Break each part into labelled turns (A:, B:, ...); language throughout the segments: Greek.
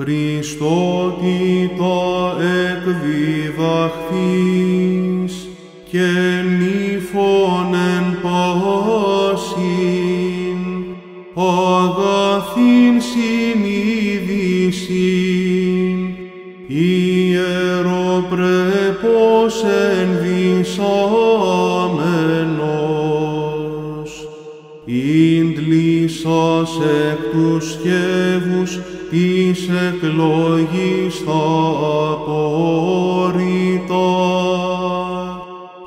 A: Χριστότητα εκδιδαχθείς και μη φωνεν πάσιν, αγαθήν συνείδησιν, ιεροπρέπος εν ειν Ιησούς εκ τους σκεύους εις εκλογής θα απορριτά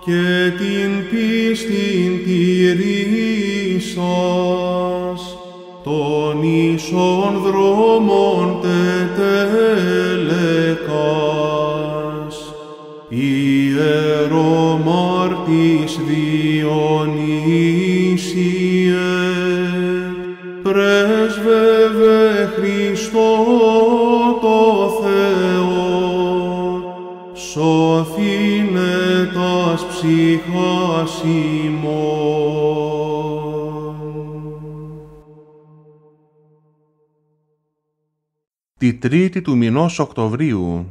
A: και την πίστην τηρήσας των ίσων δρόμων τετέλεκας ιερομάρτης δι πρέσβευε Χριστό το Θεό, σώθηνε τας ψυχάς
B: Τη τρίτη του μηνός Οκτωβρίου,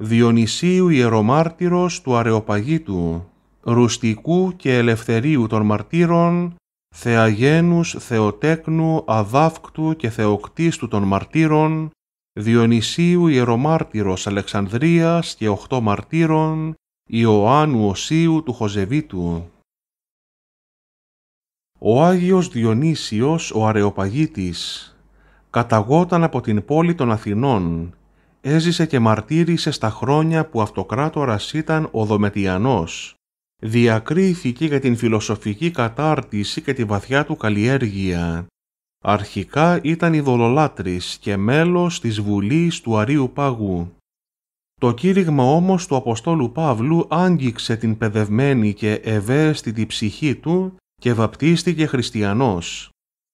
B: Διονυσίου ιερομάρτυρος του Αρεοπαγίτου, Ρουστικού και Ελευθερίου των Μαρτύρων, Θεαγένους, Θεοτέκνου, Αδάφκτου και Θεοκτίστου των Μαρτύρων, Διονυσίου Ιερομάρτυρος Αλεξανδρίας και Οχτώ Μαρτύρων, Ιωάννου Οσίου του Χοζεβίτου. Ο Άγιος Διονύσιος ο Αρεοπαγίτης καταγόταν από την πόλη των Αθηνών, έζησε και μαρτύρησε στα χρόνια που αυτοκράτορας ήταν ο Δομετιανός, διακρίθηκε για την φιλοσοφική κατάρτιση και τη βαθιά του καλλιέργεια. Αρχικά ήταν ειδωλολάτρης και μέλος της Βουλής του Αρίου Πάγου. Το κήρυγμα όμως του Αποστόλου Παύλου άγγιξε την παιδευμένη και ευαίσθητη ψυχή του και βαπτίστηκε χριστιανός.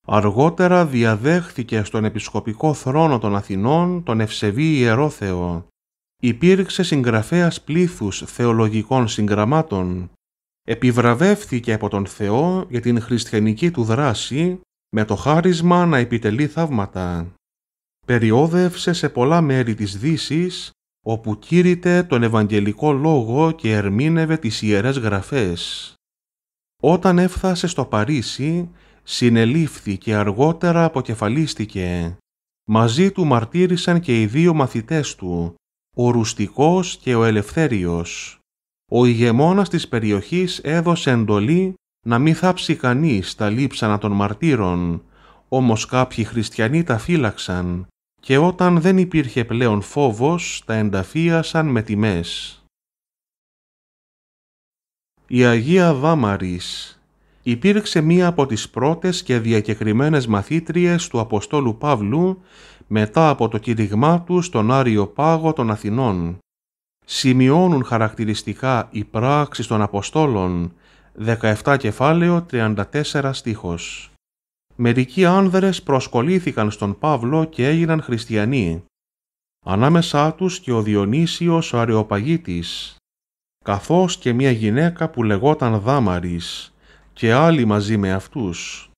B: Αργότερα διαδέχθηκε στον επισκοπικό θρόνο των Αθηνών τον Ευσεβή Ιερόθεο. Υπήρξε συγγραφέας πλήθους θεολογικών συγγραμμάτων επιβραβεύθηκε από τον Θεό για την χριστιανική του δράση με το χάρισμα να επιτελεί θαύματα. Περιόδευσε σε πολλά μέρη της Δύσης, όπου κήρυτε τον Ευαγγελικό Λόγο και ερμήνευε τις Ιερές Γραφές. Όταν έφτασε στο Παρίσι, συνελήφθη και αργότερα αποκεφαλίστηκε. Μαζί του μαρτύρησαν και οι δύο μαθητές του, ο Ρουστικός και ο Ελευθέριος ο ηγεμόνας της περιοχής έδωσε εντολή να μην θάψει κανείς τα λείψανα των μαρτύρων, όμως κάποιοι χριστιανοί τα φύλαξαν και όταν δεν υπήρχε πλέον φόβος τα ενταφίασαν με τιμές. Η Αγία Δάμαρης υπήρξε μία από τις πρώτες και διακεκριμένες μαθήτριες του Αποστόλου Παύλου μετά από το κηρυγμά του στον Άριο Πάγο των Αθηνών σημειώνουν χαρακτηριστικά οι πράξεις των Αποστόλων 17 κεφάλαιο 34 στίχος. Μερικοί άνδρες προσκολήθηκαν στον Παύλο και έγιναν χριστιανοί. Ανάμεσά τους και ο Διονύσιος ο Αρεοπαγίτης, καθώς και μια γυναίκα που λεγόταν Δάμαρης και άλλοι μαζί με αυτούς.